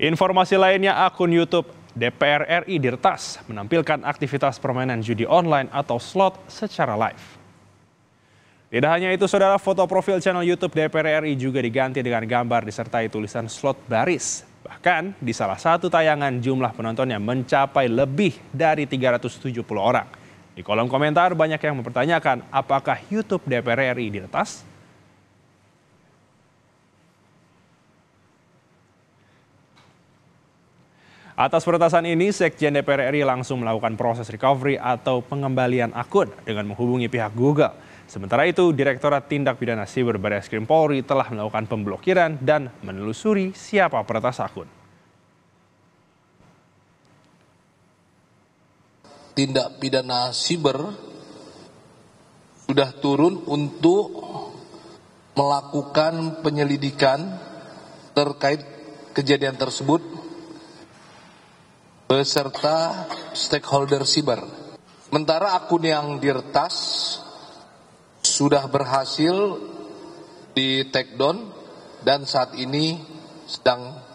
Informasi lainnya akun YouTube DPR RI Dirtas menampilkan aktivitas permainan judi online atau slot secara live. Tidak hanya itu, saudara, foto profil channel YouTube DPR RI juga diganti dengan gambar disertai tulisan slot baris. Bahkan di salah satu tayangan jumlah penontonnya mencapai lebih dari 370 orang. Di kolom komentar banyak yang mempertanyakan apakah YouTube DPR RI diretas Atas peretasan ini, Sekjen DPR RI langsung melakukan proses recovery atau pengembalian akun dengan menghubungi pihak Google. Sementara itu, Direktorat Tindak Pidana Siber Baris Krim Polri telah melakukan pemblokiran dan menelusuri siapa peretas akun. Tindak pidana siber sudah turun untuk melakukan penyelidikan terkait kejadian tersebut beserta stakeholder siber. Sementara akun yang diretas sudah berhasil di take down dan saat ini sedang